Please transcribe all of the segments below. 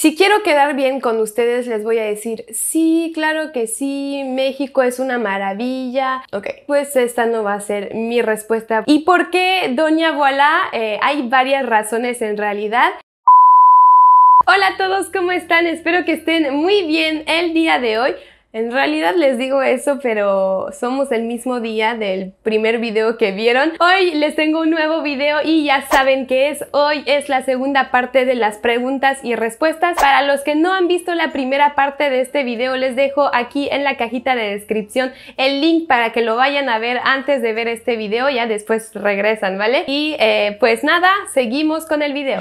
Si quiero quedar bien con ustedes, les voy a decir, sí, claro que sí, México es una maravilla. Ok, pues esta no va a ser mi respuesta. ¿Y por qué Doña Voilà? Eh, hay varias razones en realidad. Hola a todos, ¿cómo están? Espero que estén muy bien el día de hoy. En realidad les digo eso, pero somos el mismo día del primer video que vieron. Hoy les tengo un nuevo video y ya saben qué es. Hoy es la segunda parte de las preguntas y respuestas. Para los que no han visto la primera parte de este video, les dejo aquí en la cajita de descripción el link para que lo vayan a ver antes de ver este video. Ya después regresan, ¿vale? Y eh, pues nada, seguimos con el video.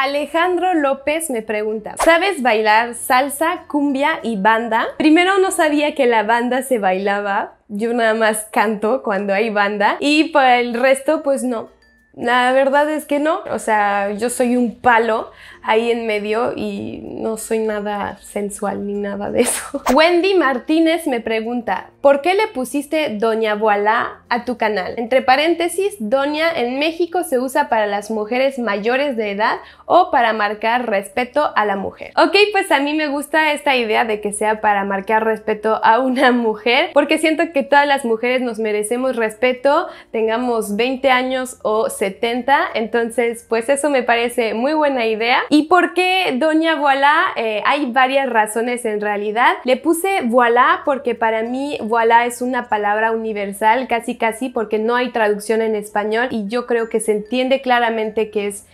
Alejandro López me pregunta, ¿sabes bailar salsa, cumbia y banda? Primero no sabía que la banda se bailaba, yo nada más canto cuando hay banda y para el resto pues no. La verdad es que no, o sea, yo soy un palo ahí en medio y no soy nada sensual ni nada de eso. Wendy Martínez me pregunta, ¿por qué le pusiste Doña Voilá a tu canal? Entre paréntesis, Doña en México se usa para las mujeres mayores de edad o para marcar respeto a la mujer. Ok, pues a mí me gusta esta idea de que sea para marcar respeto a una mujer, porque siento que todas las mujeres nos merecemos respeto, tengamos 20 años o 70, entonces pues eso me parece muy buena idea. ¿Y por qué Doña Voilà? Eh, hay varias razones en realidad. Le puse Voilà porque para mí Voilà es una palabra universal, casi casi porque no hay traducción en español y yo creo que se entiende claramente que es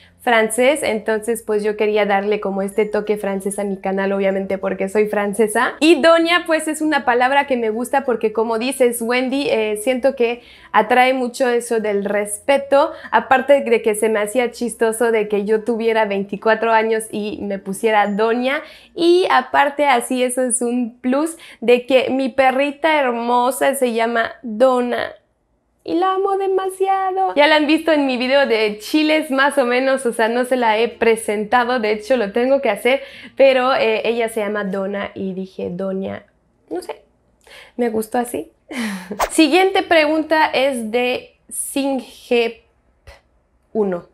entonces pues yo quería darle como este toque francés a mi canal, obviamente porque soy francesa. Y doña pues es una palabra que me gusta porque como dices Wendy, eh, siento que atrae mucho eso del respeto, aparte de que se me hacía chistoso de que yo tuviera 24 años y me pusiera doña y aparte así eso es un plus de que mi perrita hermosa se llama Dona y la amo demasiado. Ya la han visto en mi video de chiles más o menos, o sea, no se la he presentado, de hecho lo tengo que hacer, pero eh, ella se llama Donna y dije Doña, no sé, me gustó así. Siguiente pregunta es de Singep 1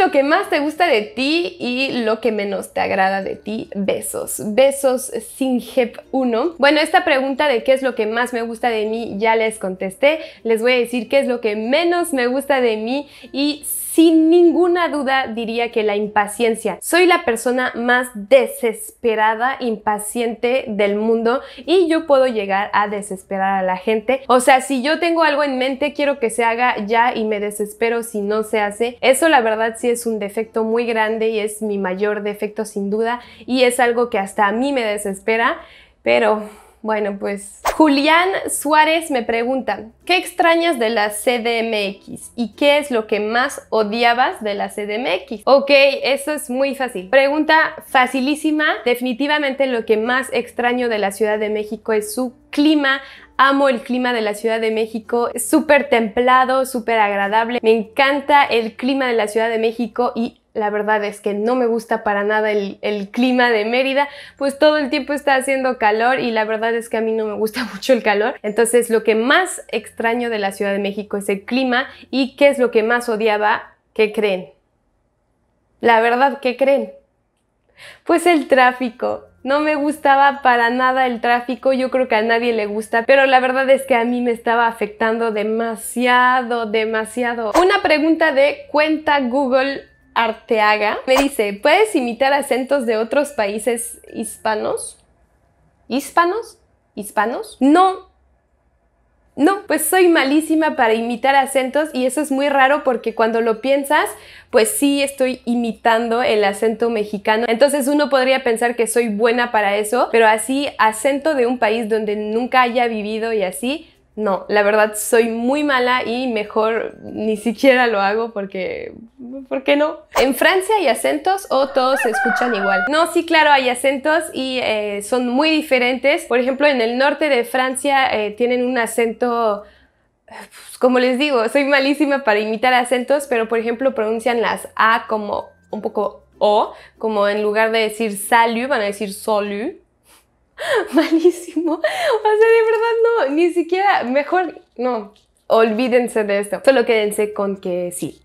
lo que más te gusta de ti y lo que menos te agrada de ti. Besos. Besos sin Hep 1. Bueno, esta pregunta de qué es lo que más me gusta de mí ya les contesté. Les voy a decir qué es lo que menos me gusta de mí y sin ninguna duda diría que la impaciencia. Soy la persona más desesperada, impaciente del mundo y yo puedo llegar a desesperar a la gente. O sea, si yo tengo algo en mente, quiero que se haga ya y me desespero si no se hace. Eso la verdad sí es un defecto muy grande y es mi mayor defecto sin duda y es algo que hasta a mí me desespera, pero bueno, pues Julián Suárez me pregunta, ¿qué extrañas de la CDMX y qué es lo que más odiabas de la CDMX? Ok, eso es muy fácil. Pregunta facilísima. Definitivamente lo que más extraño de la Ciudad de México es su clima. Amo el clima de la Ciudad de México, es súper templado, súper agradable. Me encanta el clima de la Ciudad de México y la verdad es que no me gusta para nada el, clima de Mérida, pues todo el tiempo está haciendo calor y la verdad es que a mí no me gusta mucho el calor. Entonces lo que más extraño de la Ciudad de México es el clima y qué es lo que más odiaba, ¿qué creen? La verdad, ¿qué creen? Pues el tráfico. No me gustaba para nada el tráfico, yo creo que a nadie le gusta, pero la verdad es que a mí me estaba afectando demasiado, demasiado. Una pregunta de cuenta Google Arteaga me dice, ¿puedes imitar acentos de otros países hispanos? ¿Hispanos? ¿Hispanos? No, no, pues soy malísima para imitar acentos y eso es muy raro porque cuando lo piensas, pues sí estoy imitando el acento mexicano. Entonces uno podría pensar que soy buena para eso, pero así acento de un país donde nunca haya vivido y así, no, la verdad soy muy mala y mejor ni siquiera lo hago porque... ¿Por qué no? En Francia hay acentos o todos se escuchan igual. No, sí, claro, hay acentos y eh, son muy diferentes. Por ejemplo, en el norte de Francia eh, tienen un acento pues, como les digo, soy malísima para imitar acentos, pero por ejemplo pronuncian las A como un poco O, como en lugar de decir salut, van a decir solu. malísimo. O sea, de verdad no, ni siquiera, mejor, no, olvídense de esto. Solo quédense con que sí.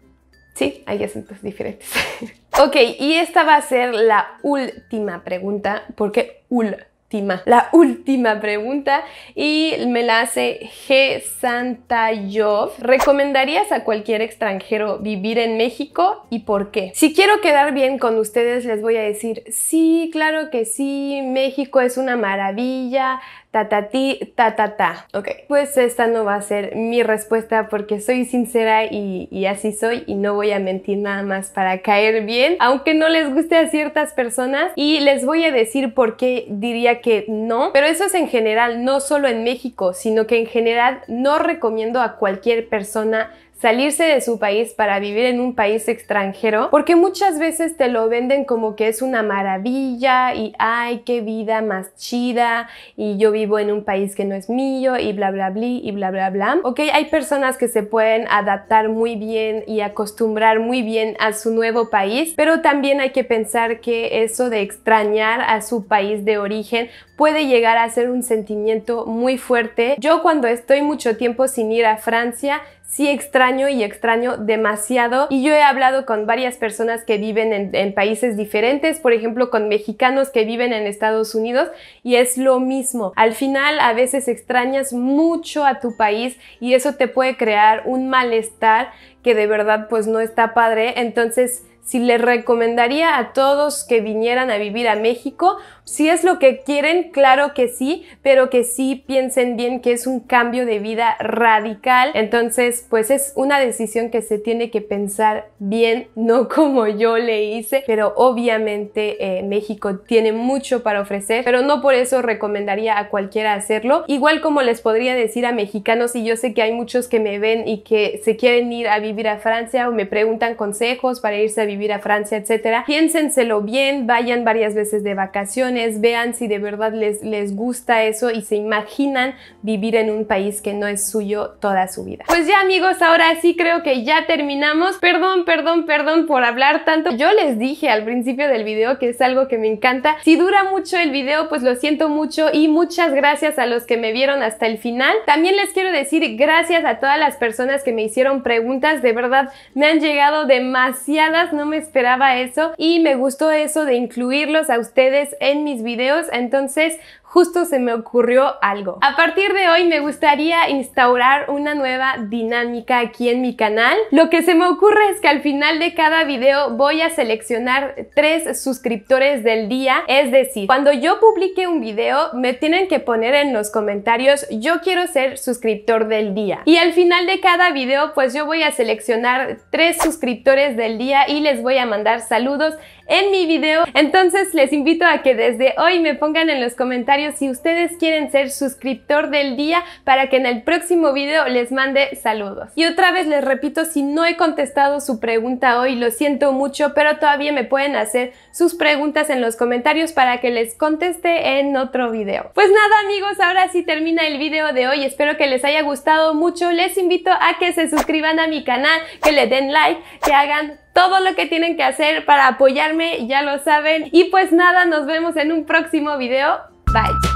Sí, hay acentos diferentes. ok, y esta va a ser la última pregunta, porque ul la última pregunta y me la hace G. Santayov. ¿Recomendarías a cualquier extranjero vivir en México y por qué? Si quiero quedar bien con ustedes, les voy a decir, sí, claro que sí, México es una maravilla, ta ta ta ta Ok, pues esta no va a ser mi respuesta porque soy sincera y, y así soy y no voy a mentir nada más para caer bien, aunque no les guste a ciertas personas y les voy a decir por qué diría que no, pero eso es en general, no solo en México, sino que en general no recomiendo a cualquier persona salirse de su país para vivir en un país extranjero, porque muchas veces te lo venden como que es una maravilla y ay, qué vida más chida y yo vivo en un país que no es mío y bla bla bla y bla bla bla. Ok, hay personas que se pueden adaptar muy bien y acostumbrar muy bien a su nuevo país, pero también hay que pensar que eso de extrañar a su país de origen puede llegar a ser un sentimiento muy fuerte. Yo cuando estoy mucho tiempo sin ir a Francia, sí extraño y extraño demasiado y yo he hablado con varias personas que viven en, en países diferentes, por ejemplo con mexicanos que viven en Estados Unidos y es lo mismo. Al final a veces extrañas mucho a tu país y eso te puede crear un malestar que de verdad pues no está padre. Entonces, si les recomendaría a todos que vinieran a vivir a México, si es lo que quieren, claro que sí, pero que sí piensen bien que es un cambio de vida radical. Entonces, pues es una decisión que se tiene que pensar bien, no como yo le hice, pero obviamente eh, México tiene mucho para ofrecer, pero no por eso recomendaría a cualquiera hacerlo. Igual como les podría decir a mexicanos, y yo sé que hay muchos que me ven y que se quieren ir a vivir a Francia o me preguntan consejos para irse a vivir a Francia, etcétera, piénsenselo bien, vayan varias veces de vacaciones vean si de verdad les, les gusta eso y se imaginan vivir en un país que no es suyo toda su vida. Pues ya amigos, ahora sí creo que ya terminamos. Perdón, perdón, perdón por hablar tanto. Yo les dije al principio del video que es algo que me encanta. Si dura mucho el video, pues lo siento mucho y muchas gracias a los que me vieron hasta el final. También les quiero decir gracias a todas las personas que me hicieron preguntas. De verdad, me han llegado demasiadas, no me esperaba eso y me gustó eso de incluirlos a ustedes en mis videos, entonces justo se me ocurrió algo. A partir de hoy me gustaría instaurar una nueva dinámica aquí en mi canal. Lo que se me ocurre es que al final de cada video voy a seleccionar tres suscriptores del día. Es decir, cuando yo publique un video me tienen que poner en los comentarios yo quiero ser suscriptor del día. Y al final de cada video pues yo voy a seleccionar tres suscriptores del día y les voy a mandar saludos en mi video. Entonces les invito a que desde hoy me pongan en los comentarios si ustedes quieren ser suscriptor del día para que en el próximo video les mande saludos. Y otra vez les repito, si no he contestado su pregunta hoy, lo siento mucho, pero todavía me pueden hacer sus preguntas en los comentarios para que les conteste en otro video. Pues nada amigos, ahora sí termina el video de hoy, espero que les haya gustado mucho, les invito a que se suscriban a mi canal, que le den like, que hagan todo lo que tienen que hacer para apoyarme, ya lo saben. Y pues nada, nos vemos en un próximo video. Bye.